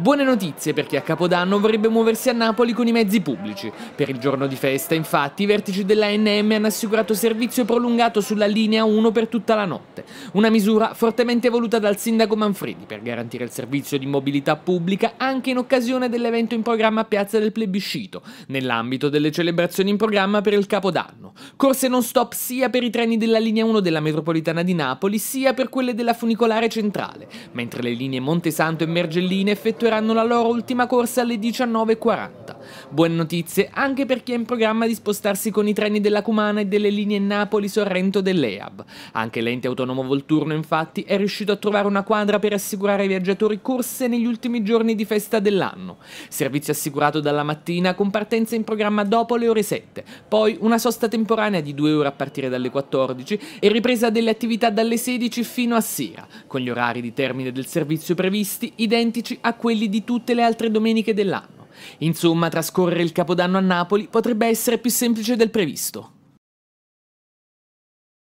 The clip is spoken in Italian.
Buone notizie per chi a Capodanno vorrebbe muoversi a Napoli con i mezzi pubblici. Per il giorno di festa, infatti, i vertici dell'ANM hanno assicurato servizio prolungato sulla linea 1 per tutta la notte. Una misura fortemente voluta dal sindaco Manfredi per garantire il servizio di mobilità pubblica anche in occasione dell'evento in programma a Piazza del Plebiscito, nell'ambito delle celebrazioni in programma per il Capodanno. Corse non stop sia per i treni della linea 1 della metropolitana di Napoli, sia per quelle della funicolare centrale, mentre le linee Montesanto e Mergellina effettueranno la loro ultima corsa alle 19.40. Buone notizie anche per chi è in programma di spostarsi con i treni della Cumana e delle linee Napoli-Sorrento dell'EAB. Anche l'ente autonomo Volturno infatti è riuscito a trovare una quadra per assicurare ai viaggiatori corse negli ultimi giorni di festa dell'anno. Servizio assicurato dalla mattina con partenza in programma dopo le ore 7, poi una sosta temporanea di due ore a partire dalle 14 e ripresa delle attività dalle 16 fino a sera, con gli orari di termine del servizio previsti identici a quelli di tutte le altre domeniche dell'anno. Insomma, trascorrere il Capodanno a Napoli potrebbe essere più semplice del previsto.